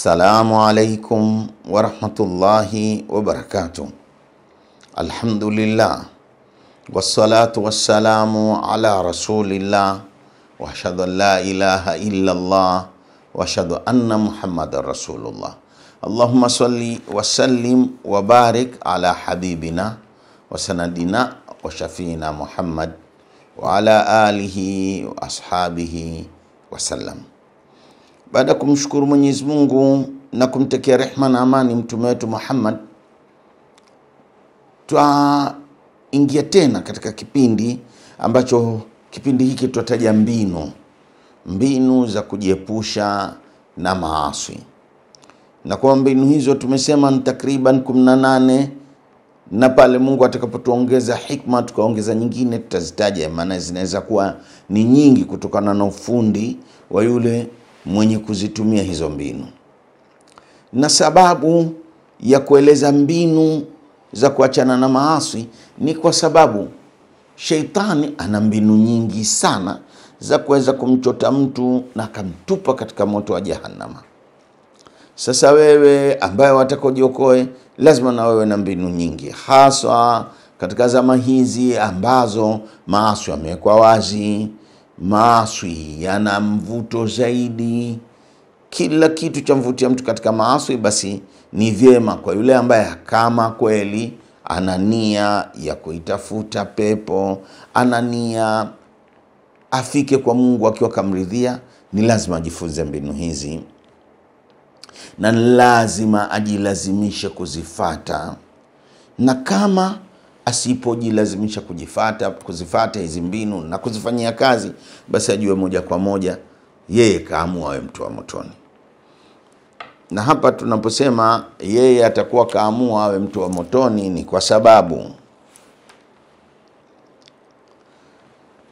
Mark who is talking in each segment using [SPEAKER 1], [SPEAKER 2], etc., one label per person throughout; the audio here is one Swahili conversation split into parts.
[SPEAKER 1] السلام عليكم ورحمة الله وبركاته الحمد لله والصلاة والسلام على رسول الله وأشهد أن لا إله إلا الله وأشهد أن محمد رسول الله اللهم صل وسلم وبارك على حبيبنا وسندنا وشفينا محمد وعلى آله وأصحابه وسلم Baada ya kumshukuru Mwenyezi Mungu na kumtekea rehma na amani mtume wetu Muhammad, twaingia tena katika kipindi ambacho kipindi hiki tutataja mbinu mbinu za kujiepusha na maasi, na kwa mbinu hizo tumesema ni takriban 18 na pale Mungu atakapotuongeza hikma tukaongeza nyingine tutazitaja, maana zinaweza kuwa ni nyingi kutokana na ufundi wa yule mwenye kuzitumia hizo mbinu. Na sababu ya kueleza mbinu za kuachana na maasi ni kwa sababu sheitani ana mbinu nyingi sana za kuweza kumchota mtu na akamtupa katika moto wa Jahannama. Sasa wewe ambaye wataka ujiokoe, lazima na wewe na mbinu nyingi, haswa katika zama hizi ambazo maasi yamewekwa wazi, maaswi yana mvuto zaidi. Kila kitu cha mvutia mtu katika maaswi, basi ni vyema kwa yule ambaye kama kweli ana nia ya kuitafuta pepo, ana nia afike kwa Mungu akiwa kamridhia, ni lazima ajifunze mbinu hizi na lazima ajilazimishe kuzifata, na kama asipojilazimisha kujifata kuzifata hizi mbinu na kuzifanyia kazi, basi ajue moja kwa moja yeye kaamua awe mtu wa motoni. Na hapa tunaposema yeye atakuwa kaamua awe mtu wa motoni, ni kwa sababu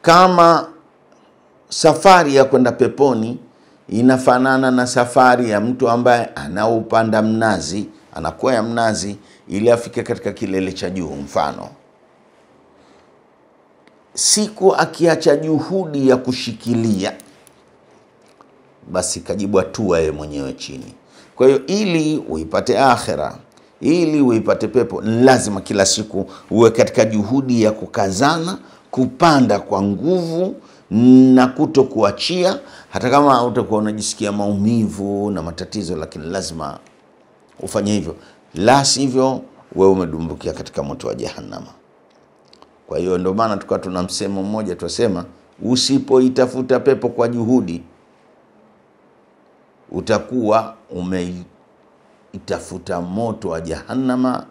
[SPEAKER 1] kama safari ya kwenda peponi inafanana na safari ya mtu ambaye anaupanda mnazi anakuwa ya mnazi ili afike katika kilele cha juu. Mfano, siku akiacha juhudi ya kushikilia, basi kajibu hatua yeye mwenyewe chini. Kwa hiyo ili uipate akhera, ili uipate pepo, lazima kila siku uwe katika juhudi ya kukazana, kupanda kwa nguvu na kuto kuachia, hata kama utakuwa unajisikia maumivu na matatizo, lakini lazima ufanye hivyo, la sivyo wewe umedumbukia katika moto wa jahannama. Kwa hiyo ndio maana tukawa tuna msemo mmoja twasema, usipoitafuta pepo kwa juhudi utakuwa umeitafuta moto wa jahannama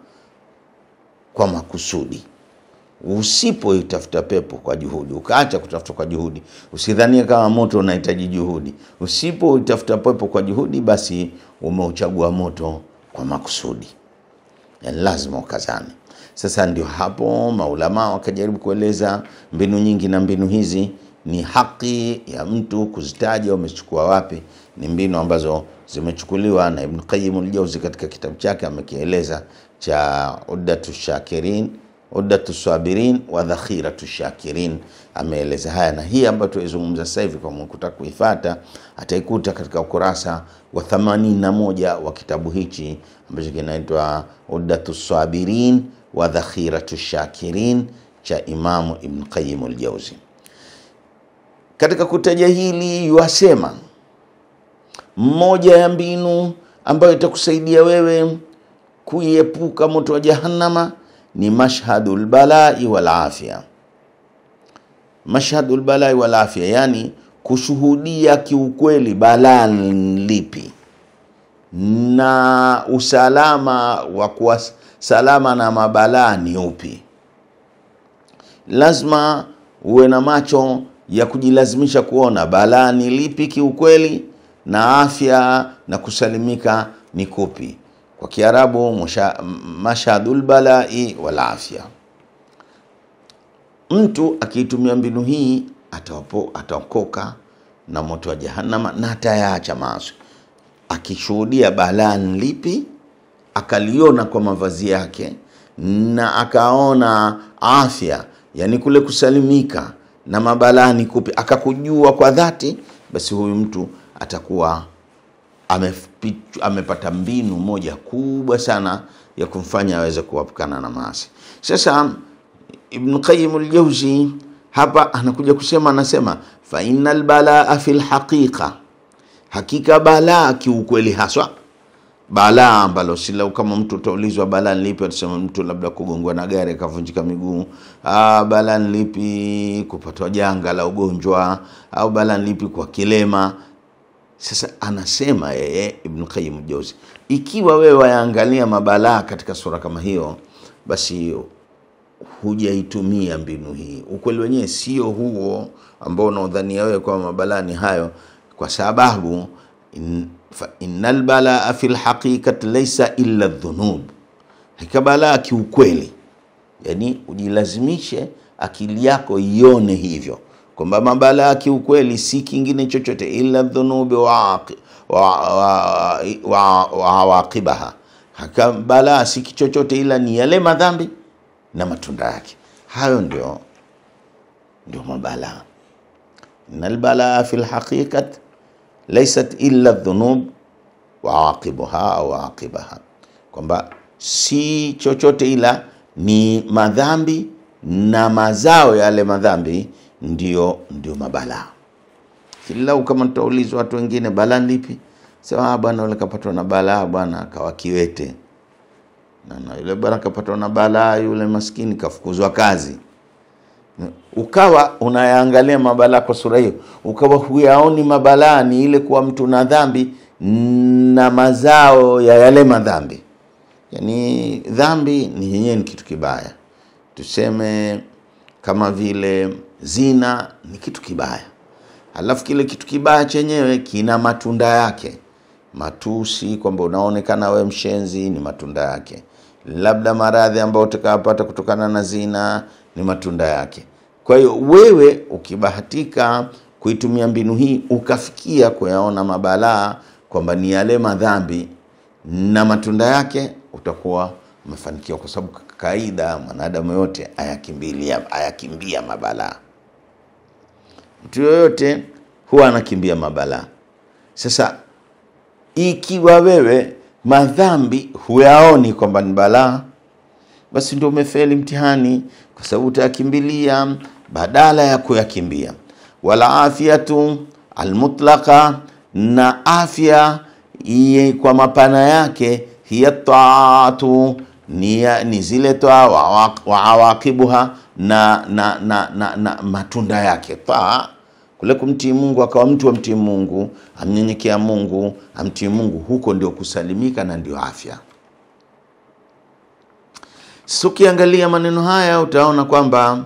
[SPEAKER 1] kwa makusudi. Usipoitafuta pepo kwa juhudi, ukaacha kutafuta kwa juhudi, usidhanie kama moto unahitaji juhudi. Usipoitafuta pepo kwa juhudi, basi umeuchagua moto kwa makusudi, yani lazima ukazane. Sasa ndio hapo maulama wakajaribu kueleza mbinu nyingi, na mbinu hizi ni haki ya mtu kuzitaja umechukua wapi. Ni mbinu ambazo zimechukuliwa na Ibn Qayyim al katika kitabu chake amekieleza cha Uddatu Shakirin uddatu sabirin wa dhakhiratu shakirin. Ameeleza haya na hii ambayo tuizungumza sasa hivi, kwa mkutaka kuifata ataikuta katika ukurasa wa 81 wa kitabu hichi ambacho kinaitwa uddatu sabirin wa dhakhiratu shakirin cha Imamu Ibn Qayyim al Katika kutaja hili, yuasema mmoja ya mbinu ambayo itakusaidia wewe kuiepuka moto wa Jahannama ni mashhadu lbalai wal afya. lbalai walafya wal afya, yani kushuhudia kiukweli balaa lipi na usalama wa kuwa salama na mabalaa ni upi. Lazima uwe na macho ya kujilazimisha kuona balaa ni lipi kiukweli, na afya na kusalimika ni kupi kwa Kiarabu mashadul balai wal afya. Mtu akiitumia mbinu hii atawapo, ataokoka na moto wa Jahannama na atayaacha maasi. Akishuhudia balaa lipi, akaliona kwa mavazi yake na akaona afya, yani kule kusalimika na mabalaa ni kupi, akakujua kwa dhati, basi huyu mtu atakuwa amepata mbinu moja kubwa sana ya kumfanya aweze kuwapukana na maasi. Sasa Ibn Qayyim al-Jawzi hapa anakuja kusema, anasema fa innal balaa fi lhaqiqa, hakika balaa kiukweli haswa balaa ambalo si kama mtu utaulizwa balaa nilipi, atasema mtu labda kugongwa na gari akavunjika miguu, ah, balaa nilipi kupatwa janga la ugonjwa, au balaa nilipi kwa kilema sasa anasema yeye Ibn Qayyim jozi ikiwa wewe wayaangalia mabalaa katika sura kama hiyo, basi hujaitumia mbinu hii. Ukweli wenyewe sio huo ambao unaodhania wewe kwamba mabalaa ni hayo, kwa sababu in, fa innal balaa fi lhaqiqati laisa illa dhunub, hakika balaa kiukweli, yani ujilazimishe akili yako ione hivyo kwamba mabalaa kiukweli si kingine chochote ila dhunubi wa awaqibaha, haka balaa si chochote ila ni yale madhambi na matunda yake. Hayo ndio ndio mabalaa. Innal lbalaa fi lhaqiqati laisat illa dhunub wa aqibuha au aqibaha, kwamba si chochote ila ni madhambi na mazao yale madhambi ndio ndio mabalaa. Kila kama nitaulizwa watu wengine balaa lipi, sema ah, bwana yule kapatwa na balaa bwana akawa kiwete, na na yule bwana kapatwa na balaa, yule maskini kafukuzwa kazi. Ukawa unayaangalia mabalaa kwa sura hiyo, ukawa huyaoni mabalaa ni ile kuwa mtu na dhambi na mazao ya yale madhambi. Yani dhambi ni yenyewe ni kitu kibaya, tuseme kama vile zina ni kitu kibaya, alafu kile kitu kibaya chenyewe kina matunda yake. Matusi, kwamba unaonekana we mshenzi, ni matunda yake. Labda maradhi ambayo utakayopata kutokana na zina ni matunda yake. Kwa hiyo wewe ukibahatika kuitumia mbinu hii ukafikia kuyaona mabalaa kwamba ni yale madhambi na matunda yake, utakuwa umefanikiwa, kwa sababu kawaida mwanadamu yote ayakimbia mabalaa mtu yoyote huwa anakimbia mabalaa. Sasa ikiwa wewe madhambi huyaoni kwamba ni balaa, basi ndio umefeli mtihani, kwa sababu utayakimbilia badala ya kuyakimbia. Wala afiatu almutlaka na afya kwa mapana yake hiya taatu nia ni zile toa wa, wa awakibuha na, na, na, na, na matunda yake taa kule kumtii Mungu, akawa mtu wa mtii Mungu, amnyenyekea Mungu, amtii Mungu, huko ndio kusalimika na ndio afya. Ukiangalia maneno haya utaona kwamba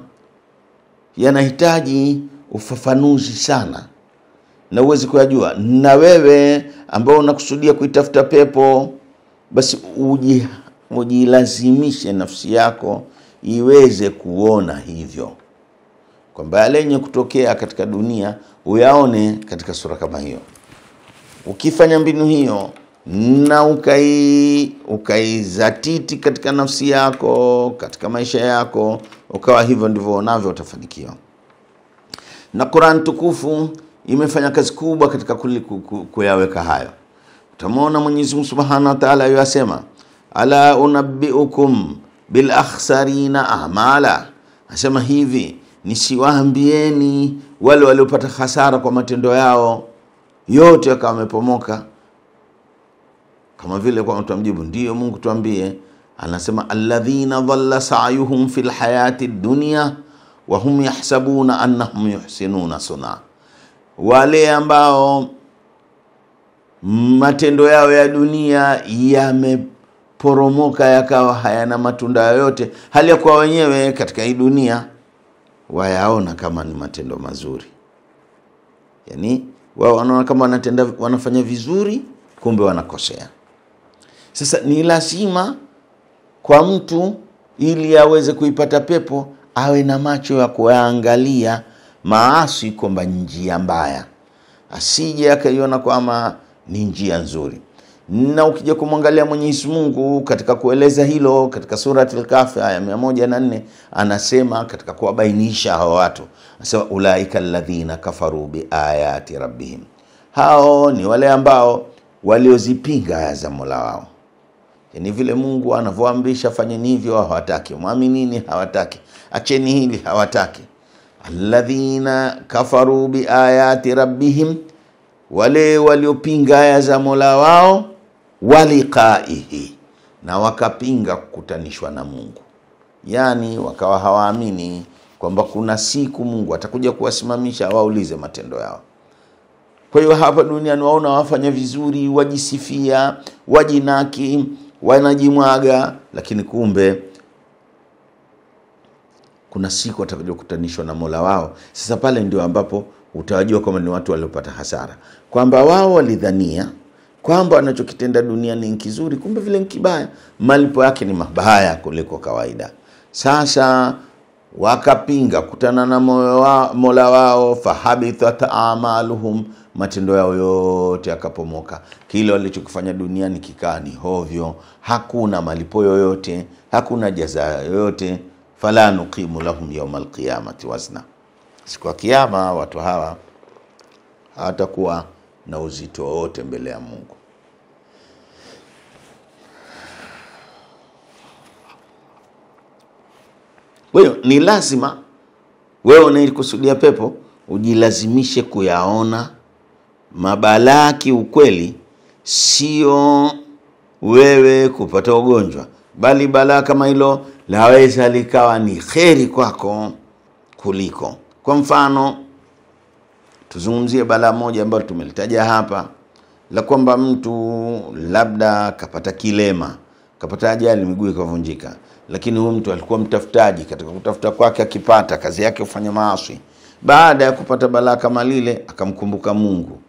[SPEAKER 1] yanahitaji ufafanuzi sana, na uwezi kuyajua. Na wewe ambao unakusudia kuitafuta pepo, basi uji ujilazimishe nafsi yako iweze kuona hivyo, kwamba yale yenye kutokea katika dunia uyaone katika sura kama hiyo. Ukifanya mbinu hiyo na ukai ukaizatiti katika nafsi yako, katika maisha yako, ukawa hivyo ndivyo unavyo, utafanikiwa. Na Qur'an tukufu imefanya kazi kubwa katika kuyaweka hayo. Utamwona mwenyezimungu Subhanahu wataala Ta'ala ala unabbiukum bil akhsarina amala, asema hivi nisiwaambieni wale waliopata hasara kwa matendo yao yote wakawa wamepomoka. Kama vile kwa mtu amjibu, ndiyo Mungu tuambie. Anasema alladhina dhalla sa'yuhum fil hayati dunya wa hum yahsabuna annahum yuhsinuna suna, wale ambao matendo yao ya dunia yame yakaporomoka yakawa hayana matunda yoyote, hali ya kuwa wenyewe katika hii dunia wayaona kama ni matendo mazuri. Yani wao wanaona kama wanatenda, wanafanya vizuri, kumbe wanakosea. Sasa ni lazima kwa mtu ili aweze kuipata pepo awe na macho ya kuyaangalia maasi kwamba njia mbaya, asije akaiona kwama ni njia nzuri na ukija kumwangalia Mwenyezi Mungu katika kueleza hilo katika surati Al-Kahfi aya 104 anasema katika kuwabainisha hao watu anasema ulaika alladhina kafaru biayati rabbihim, hao ni wale ambao waliozipinga aya za Mola wao. ni yaani vile Mungu anavyoamrisha fanyeni hivyo hawataki, mwaminini hawataki, acheni hili hawataki. Alladhina kafaru biayati rabbihim, wale waliopinga aya za Mola wao waliqaihi, na wakapinga kukutanishwa na Mungu, yani wakawa hawaamini kwamba kuna siku Mungu atakuja kuwasimamisha awaulize matendo yao. Kwa hiyo hapa duniani waona wafanya vizuri, wajisifia, wajinaki, wanajimwaga, lakini kumbe kuna siku watakuja kukutanishwa na Mola wao. Sasa pale ndio ambapo utawajua kwamba ni watu waliopata hasara, kwamba wao walidhania kwamba anachokitenda dunia ni kizuri, kumbe vile ni kibaya, malipo yake ni mabaya kuliko kawaida. Sasa wakapinga kutana na wa, mola wao, fahabithat amaluhum, matendo yao yote yakapomoka. Kile walichokifanya duniani kikaa ni hovyo, hakuna malipo yoyote, hakuna jaza yoyote. Fala nuqimu lahum yauma alqiyamati wazna, siku ya Kiyama watu hawa hawatakuwa na uzito wote mbele ya Mungu. Kwa hiyo ni lazima wewe unayekusudia pepo ujilazimishe kuyaona mabalaa kiukweli, sio wewe kupata ugonjwa, bali balaa kama hilo laweza likawa ni kheri kwako kuliko. Kwa mfano Tuzungumzie balaa moja ambalo tumelitaja hapa la kwamba mtu labda kapata kilema, kapata ajali, miguu ikavunjika, lakini huyu mtu alikuwa mtafutaji. Katika kutafuta kwake akipata kazi yake ufanya maasi. Baada ya kupata balaa kama lile, akamkumbuka Mungu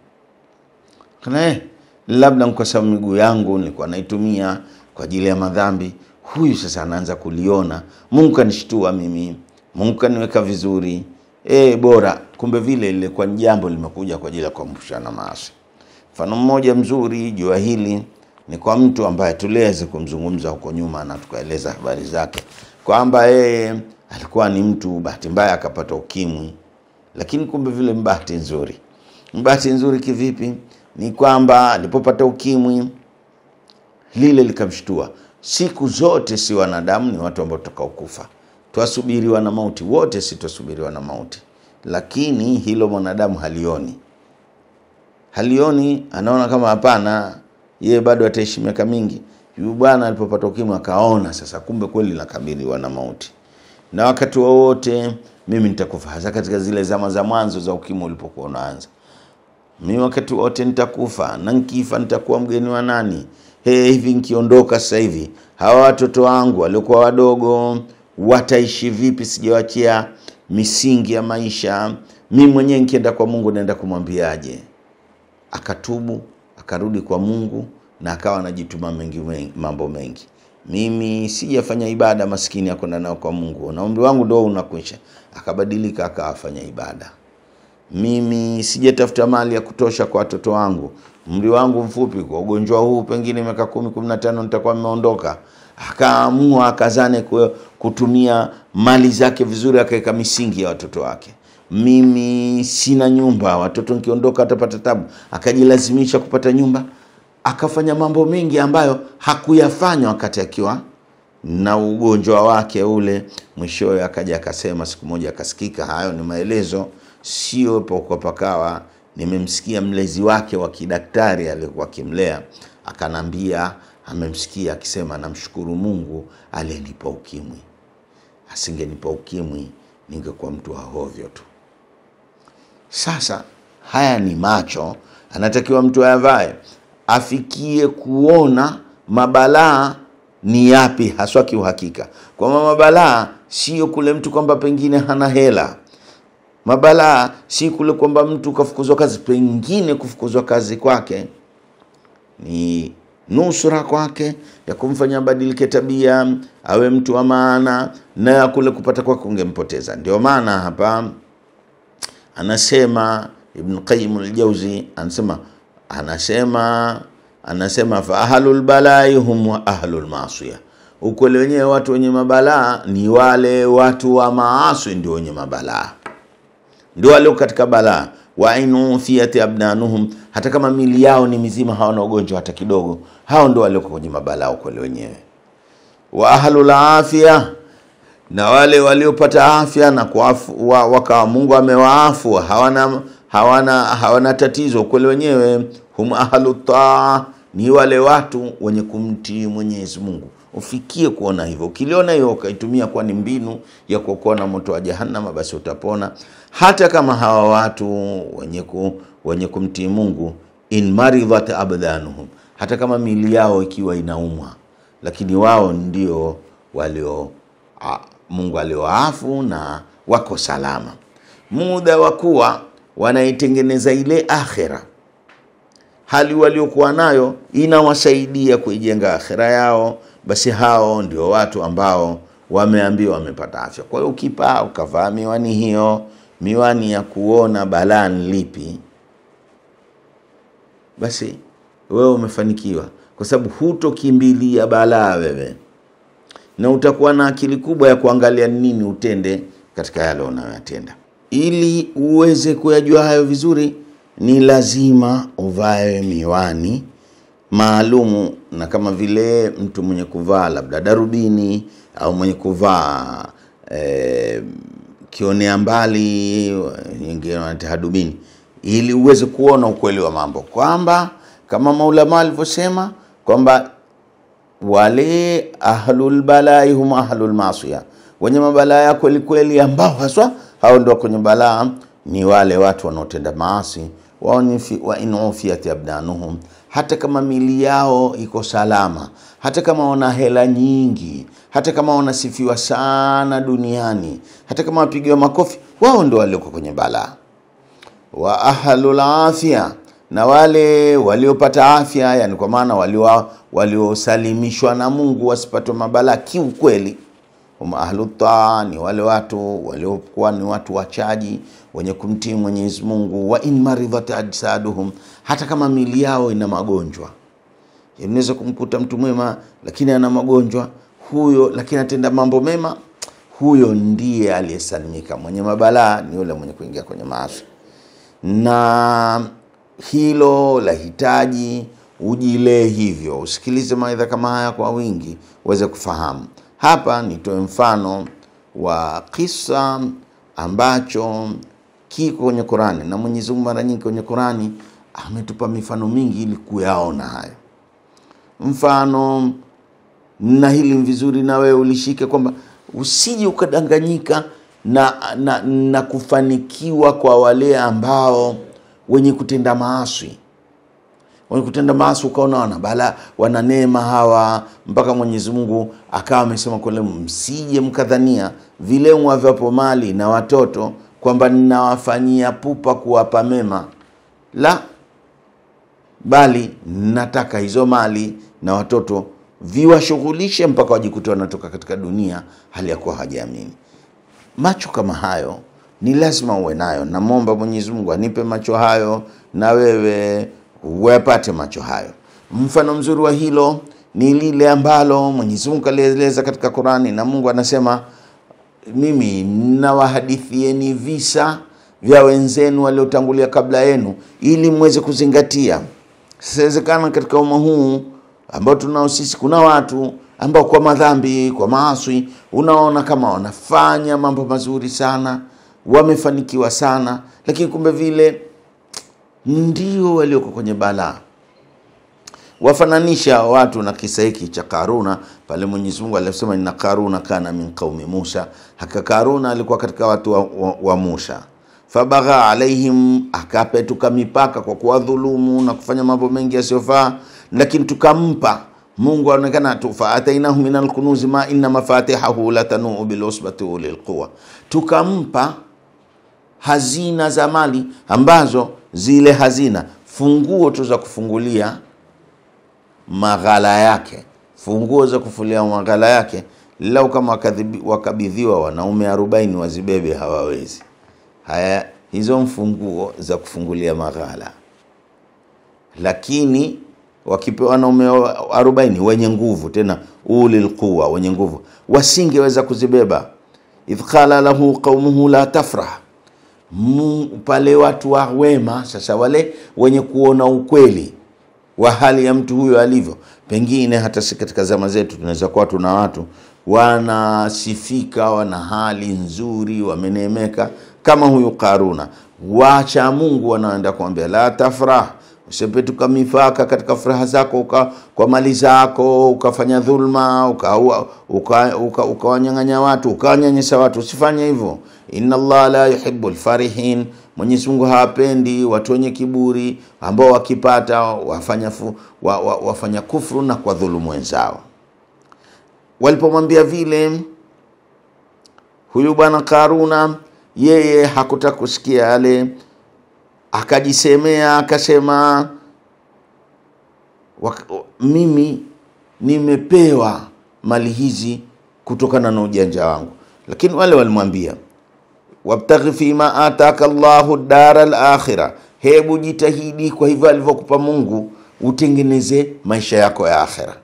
[SPEAKER 1] kana eh, labda kwa miguu yangu nilikuwa naitumia kwa ajili ya madhambi. Huyu sasa anaanza kuliona Mungu kanishtua mimi, Mungu kaniweka vizuri e, bora kumbe vile lilikuwa ni jambo limekuja kwa ajili ya kuambushana maasi. Mfano mmoja mzuri jua hili ni kwa mtu ambaye tuliweza kumzungumza huko nyuma na tukaeleza habari zake kwamba yeye alikuwa ni mtu bahati mbaya akapata ukimwi, lakini kumbe vile mbahati nzuri. Mbahati nzuri kivipi? Ni kwamba alipopata ukimwi lile likamshtua. Siku zote si wanadamu, ni watu ambao tutakaokufa twasubiriwa na mauti wote, si twasubiriwa na mauti, lakini hilo mwanadamu halioni, halioni, anaona kama hapana, yeye bado ataishi miaka mingi. Yule bwana alipopata ukimwi akaona sasa, kumbe kweli nakabiriwa na mauti na wakati wowote wa mimi nitakufa, hasa katika zile zama za mwanzo za ukimwi ulipokuwa unaanza. Mimi wakati wote nitakufa, na nkifa nitakuwa mgeni wa nani? hey, hivi nkiondoka sasa hivi hawa watoto wangu waliokuwa wadogo wataishi vipi? Sijawachia misingi ya maisha. Mi mwenyewe nikienda kwa Mungu naenda kumwambiaje? Akatubu, akarudi kwa Mungu na akawa anajituma mengi, mengi, mambo mengi. Mimi sijafanya ibada, maskini akwenda nao kwa Mungu na umri wangu ndo unakwisha, akabadilika akawafanya ibada. Mimi sijatafuta mali ya kutosha kwa watoto wangu, umri wangu mfupi, kwa ugonjwa huu pengine miaka kumi kumi na tano nitakuwa nimeondoka akaamua akazane kutumia mali zake vizuri, akaweka misingi ya watoto wake. Mimi sina nyumba, watoto nkiondoka atapata tabu, akajilazimisha kupata nyumba, akafanya mambo mengi ambayo hakuyafanya wakati akiwa na ugonjwa wake ule. Mwishowe akaja akasema, siku moja akasikika, hayo ni maelezo, sio pokuwa pakawa nimemsikia mlezi wake wa kidaktari aliyekuwa akimlea akanambia amemsikia akisema, namshukuru Mungu aliyenipa ukimwi, asingenipa ukimwi ningekuwa mtu wa hovyo tu. Sasa haya ni macho, anatakiwa mtu ayavae, afikie kuona mabalaa ni yapi haswa kiuhakika. Kwa mabalaa sio kule mtu kwamba pengine hana hela mabalaa si kule kwamba mtu kafukuzwa kazi, pengine kufukuzwa kazi kwake ni nusura kwake ya kumfanya abadilike tabia, awe mtu wa maana, na kule kupata kwake kungempoteza. Ndio maana hapa anasema Ibn Qayyim al anasema anasema anasema fa ahlul balai hum wa ahlul maasiya, ukweli wenyewe watu wenye mabalaa ni wale watu wa maasi, ndio wenye mabalaa, ndio wale katika balaa wa in ufiyat abnanuhum, hata kama mili yao ni mizima, hawana ugonjwa hata kidogo, hao ndio walioko kwenye mabalao kweli wenyewe. Wa ahlul afya, na wale waliopata afya na kuafu, wa, wakawa Mungu amewaafu hawana, hawana, hawana tatizo kweli wenyewe. Hum ahlu taa, ni wale watu wenye kumtii Mwenyezi Mungu. Ufikie kuona hivyo. Ukiliona hiyo ukaitumia kuwa ni mbinu ya kuokoa na moto wa jahannama, basi utapona, hata kama hawa watu wenye, ku, wenye kumtii Mungu in maridhat abdanuhum hata kama miili yao ikiwa inaumwa, lakini wao ndio walio a, Mungu aliowaafu na wako salama muda wa kuwa wanaitengeneza ile akhera hali waliokuwa nayo inawasaidia kuijenga akhera yao. Basi hao ndio watu ambao wameambiwa wamepata afya. Kwa hiyo ukipaa ukavaa miwani hiyo, miwani ya kuona balaa lipi, basi wewe umefanikiwa, kwa sababu hutokimbilia balaa wewe, na utakuwa na akili kubwa ya kuangalia nini utende katika yale unayoyatenda. Ili uweze kuyajua hayo vizuri, ni lazima uvae miwani maalumu, na kama vile mtu mwenye kuvaa labda darubini au mwenye kuvaa e, kionea mbali, nyingine wanaita hadubini, ili uweze kuona ukweli wa mambo kwamba kama maulama alivyosema kwamba wale ahlul balai hum ahlul wenye mabalaa kweli kweli, ambao haswa hao ndio kwenye balaa ni wale watu wanaotenda maasi wa in ufiyat abdanuhum, hata kama mili yao iko salama, hata kama wana hela nyingi, hata kama wanasifiwa sana duniani, hata kama wapigiwa makofi, wao ndio walioko kwenye balaa. Wa ahlul afia na wale waliopata afya, yani kwa maana waliosalimishwa na Mungu wasipatwe mabalaa. Kiukweli hum ni wale watu waliokuwa ni watu wachaji wenye kumtii Mwenyezi Mungu. wa in maridhat ajsaduhum, hata kama mili yao ina magonjwa. Unaweza yaani kumkuta mtu mwema lakini ana magonjwa huyo, lakini atenda mambo mema, huyo ndiye aliyesalimika. Mwenye mabalaa ni yule mwenye kuingia kwenye maasi na hilo la hitaji ujilee hivyo, usikilize mawaidha kama haya kwa wingi uweze kufahamu. Hapa nitoe mfano wa kisa ambacho kiko kwenye Qurani, na Mwenyezi Mungu mara nyingi kwenye Qurani ametupa mifano mingi ili kuyaona hayo. Mfano na hili vizuri, na wewe ulishike kwamba usije ukadanganyika na, na, na kufanikiwa kwa wale ambao wenye kutenda maaswi wenye kutenda maaswi ukaona wanabala wananema wana neema hawa, mpaka Mwenyezi Mungu akawa amesema kule, msije mkadhania vile mwavyapo mali na watoto kwamba ninawafanyia pupa kuwapa mema, la bali nataka hizo mali na watoto viwashughulishe mpaka wajikuta wanatoka katika dunia hali ya kuwa hajaamini. Macho kama hayo ni lazima uwe nayo. Namwomba Mwenyezi Mungu anipe macho hayo, na wewe wapate macho hayo. Mfano mzuri wa hilo ni lile ambalo Mwenyezi Mungu alieleza katika Qurani, na Mungu anasema mimi nawahadithieni visa vya wenzenu waliotangulia kabla yenu ili mweze kuzingatia. Siwezekana katika umma huu ambao tunao sisi, kuna watu ambao kwa madhambi, kwa maaswi, unaona kama wanafanya mambo mazuri sana wamefanikiwa sana, lakini kumbe vile ndio walioko kwenye balaa. Wafananisha watu na kisa hiki cha Karuna pale Mwenyezi Mungu alisema, Karuna kana min qaumi Musa, haka Karuna alikuwa katika watu wa, wa, wa Musa. Fabagha alaihim, akapetuka mipaka kwa kuwadhulumu na kufanya mambo mengi yasiyofaa, lakini tukampa Mungu aonekana tu, faatainahu min alkunuzi ma inna mafatihahu latanuu bilosbati ulilquwa, tukampa hazina za mali ambazo zile hazina funguo tu za kufungulia maghala yake, funguo za kufulia maghala yake, lau kama wakabidhiwa wanaume 40 wazibebe hawawezi. Haya, hizo mfunguo za kufungulia maghala, lakini wakipewa wanaume 40 wenye nguvu, tena ulilquwa wenye nguvu, wasingeweza kuzibeba. Idh qala lahu qaumuhu la tafrah pale watu wa wema, sasa wale wenye kuona ukweli wa hali ya mtu huyo alivyo. Pengine hata si katika zama zetu tunaweza kuwa tuna watu wanasifika, wana hali nzuri, wamenemeka kama huyu Karuna. Wacha Mungu wanaenda kuambia la tafrah, usipetuka mifaka katika furaha zako uka, kwa mali zako ukafanya dhulma ukawanyang'anya uka, uka, uka, uka watu ukawanyanyesa watu, usifanye hivyo inna llaha la yuhibu lfarihin, Mwenyezi Mungu hawapendi watu wenye kiburi ambao wakipata wafanya, fu, wa, wa, wafanya kufru na kwa dhulumu wenzao. Walipomwambia vile huyu bwana Karuna, yeye hakuta kusikia yale, akajisemea akasema, wak, mimi nimepewa mali hizi kutokana na ujanja wangu, lakini wale walimwambia wabtaghi fima ataka llahu dara lakhira, hebu jitahidi kwa hivyo alivyokupa Mungu utengeneze maisha yako ya akhira.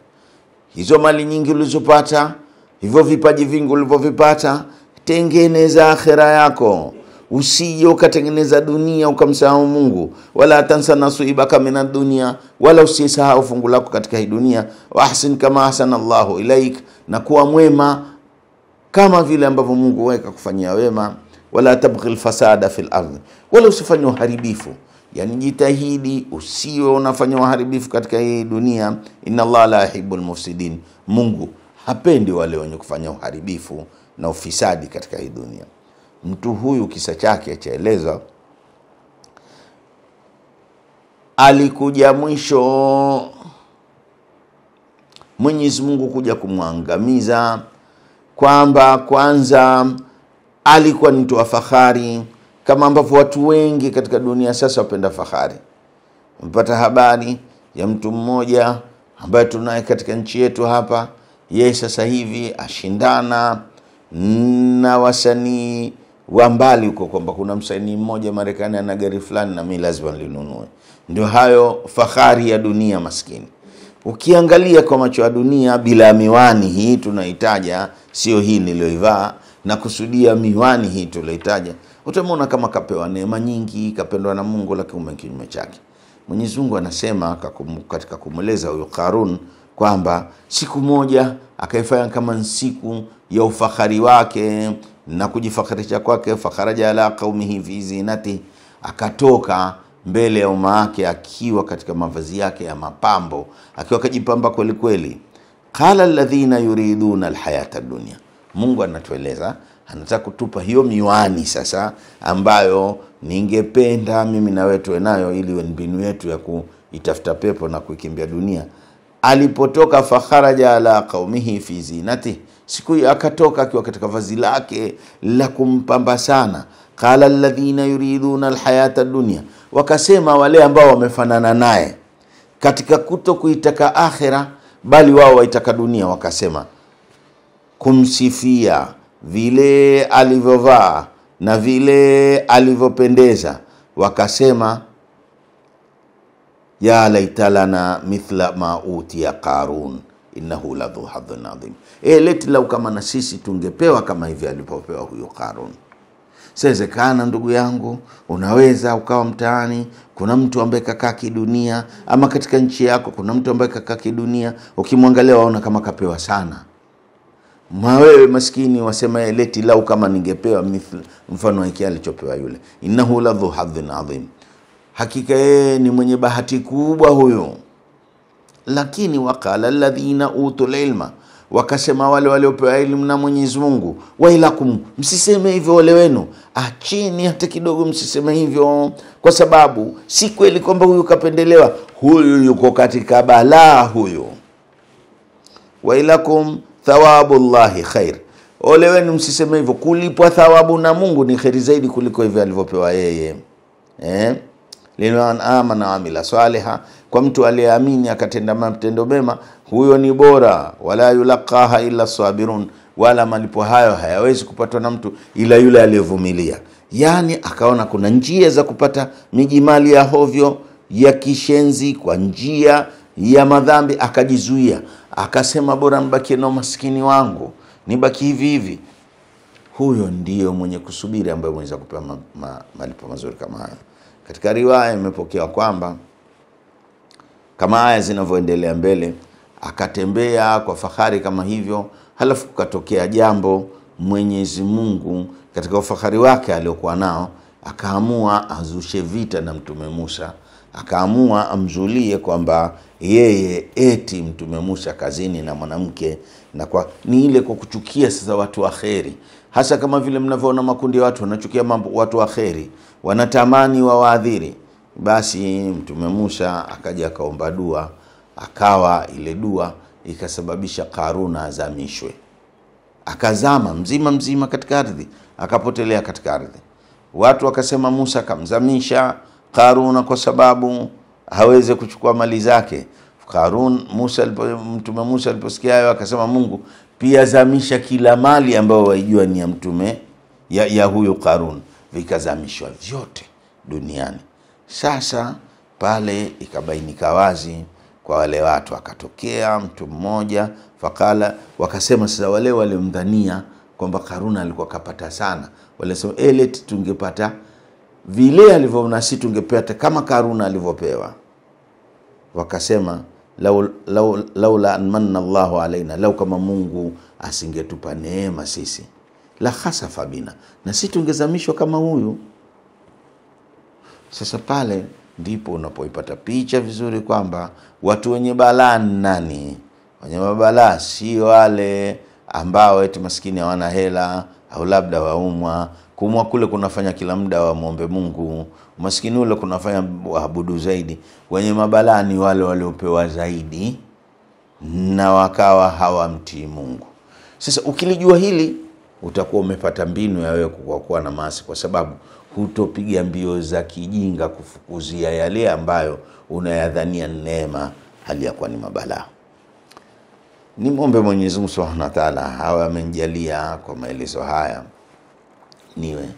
[SPEAKER 1] Hizo mali nyingi ulizopata, hivyo vipaji vingi ulivyovipata, tengeneza akhira yako usije ukatengeneza dunia ukamsahau Mungu. Wala tansa nasibaka mina dunia, wala usisahau fungu lako katika hii dunia. Wa kama ahsana Allahu ilaik, na kuwa mwema kama vile ambavyo Mungu weka kufanyia wema wala tabghi lfasada fi lardhi wala usifanye uharibifu. Yani jitahidi usiwe unafanya uharibifu katika hii dunia. Inna Allah la yuhibu lmufsidin Mungu hapendi wale wenye kufanya uharibifu na ufisadi katika hii dunia. Mtu huyu kisa chake achaeleza, alikuja mwisho Mwenyezi Mungu kuja kumwangamiza, kwamba kwanza alikuwa ni mtu wa fahari, kama ambavyo watu wengi katika dunia sasa wapenda fahari. Mpata habari ya mtu mmoja ambaye tunaye katika nchi yetu hapa, yeye sasa hivi ashindana na wasanii wa mbali huko, kwamba kuna msanii mmoja Marekani ana gari fulani na mimi lazima nilinunue. Ndio hayo fahari ya dunia maskini. Ukiangalia kwa macho ya dunia bila miwani hii tunahitaja sio hii niliyoivaa na kusudia miwani hii tulioitaja, utamwona kama kapewa neema nyingi, kapendwa na Mungu, lakini ume kinyume chake. Mwenyezi Mungu anasema katika kumweleza huyo Karun kwamba siku moja akaifanya kama siku ya ufahari wake na kujifaharisha kwake, fakharaja ala qaumihi fi zinati, akatoka mbele ya umma wake akiwa katika mavazi yake ya mapambo, akiwa akajipamba kweli kweli. Qala alladhina yuriduna alhayata dunya Mungu anatueleza anataka kutupa hiyo miwani sasa, ambayo ningependa mimi na wewe tuwe nayo, ili mbinu yetu ya kuitafuta pepo na kuikimbia dunia. Alipotoka fakharaja ala qaumihi fi zinati, siku akatoka akiwa katika vazi lake la kumpamba sana. Qala alladhina yuriduna alhayata dunia, wakasema wale ambao wamefanana naye katika kuto kuitaka akhira bali wao waitaka dunia, wakasema kumsifia vile alivyovaa na vile alivyopendeza, wakasema ya laita lana mithla ma utia Qarun innahu ladhu hadhin adhim, e, leti lau kama na sisi tungepewa kama hivi alipopewa huyu Qarun. Sawezekana ndugu yangu, unaweza ukawa mtaani, kuna mtu ambaye kakaa kidunia, ama katika nchi yako kuna mtu ambaye kakaa kidunia, ukimwangalia waona kama kapewa sana mawewe maskini wasema leti lau kama ningepewa mithl, mfano wake alichopewa yule. Innahu ladhu hadhin adhim, hakika yeye ni mwenye bahati kubwa huyo. Lakini waqala alladhina utul ilma, wakasema wale waliopewa elimu na Mwenyezi Mungu, wailakum, msiseme hivyo ole wenu, achini hata kidogo, msiseme hivyo, kwa sababu si kweli kwamba huyu kapendelewa, huyu yuko katika balaa huyu. Wailakum thawabullahi khair. Oleweni, msiseme hivyo, kulipwa thawabu na Mungu ni kheri zaidi kuliko hivyo alivyopewa yeye eh? liman amana amila saliha, kwa mtu aliyeamini akatenda matendo mema, huyo ni bora. Wala yulaqaha illa sabirun, wala malipo hayo hayawezi kupatwa na mtu ila yule aliyevumilia. Yani akaona kuna njia za kupata miji mali ya hovyo ya kishenzi, kwa njia ya madhambi akajizuia akasema bora mbakie na umaskini wangu, nibaki hivi hivi. Huyo ndiyo mwenye kusubiri ambaye mweza kupewa ma, ma, malipo mazuri kama hayo. Katika riwaya imepokewa kwamba kama haya zinavyoendelea mbele, akatembea kwa fahari kama hivyo, halafu kukatokea jambo. Mwenyezi Mungu katika ufahari wake aliokuwa nao akaamua azushe vita na Mtume Musa akaamua amzulie kwamba yeye eti Mtume Musa kazini na mwanamke, na kwa ni ile kwa kuchukia sasa watu waheri hasa kama vile mnavyoona makundi ya watu wanachukia mambo watu wa kheri, wanatamani wawaadhiri. Basi Mtume Musa akaja akaomba dua, akawa ile dua ikasababisha Karuna azamishwe, akazama mzima mzima katika ardhi, akapotelea katika ardhi. Watu wakasema Musa kamzamisha Karuna kwa sababu hawezi kuchukua mali zake. Karun Musa, mtume Musa aliposikia hayo akasema, Mungu pia zamisha kila mali ambayo waijua ni ya mtume ya, ya huyo Karun, vikazamishwa vyote duniani. Sasa pale ikabainika wazi kwa wale watu, akatokea mtu mmoja fakala, wakasema sasa wale walimdhania kwamba Karun alikuwa kapata sana, walisema eleti eh, tungepata vile alivyo, nasi tungepata kama Karuna alivyopewa. Wakasema laula lau, lau anmanna llahu alaina, lau kama Mungu asingetupa neema sisi, la khasafa bina, na sisi tungezamishwa kama huyu. Sasa pale ndipo unapoipata picha vizuri kwamba watu wenye balaa nani? Wenye mabalaa si wale ambao eti maskini hawana hela au labda waumwa Kuumwa kule kunafanya kila muda wamwombe Mungu, umaskini ule kunafanya waabudu zaidi. Wenye mabalani ni wale waliopewa zaidi na wakawa hawamtii Mungu. Sasa ukilijua hili, utakuwa umepata mbinu ya wewe kukuwa na maasi, kwa sababu hutopiga mbio za kijinga kufukuzia yale ambayo unayadhania neema, hali ya kuwa ni mabalaa. Nimwombe Mwenyezi Mungu Subhanahu wa Ta'ala awe amenjalia kwa maelezo haya niwe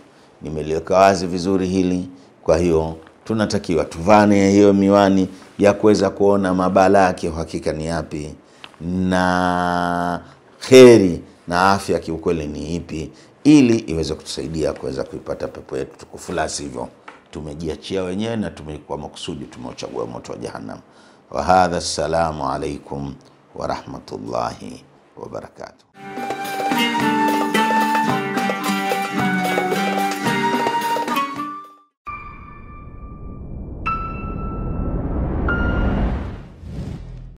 [SPEAKER 1] nimeliweka wazi vizuri hili. Kwa hiyo tunatakiwa tuvane hiyo miwani ya kuweza kuona mabala yake uhakika ni yapi, na heri na afya kiukweli ni ipi, ili iweze kutusaidia kuweza kuipata pepo yetu tukufu, la sivyo tumejiachia wenyewe na tumekuwa makusudi tumeuchagua moto wa Jahannam. Wa hadha, assalamu alaikum warahmatullahi wabarakatuh.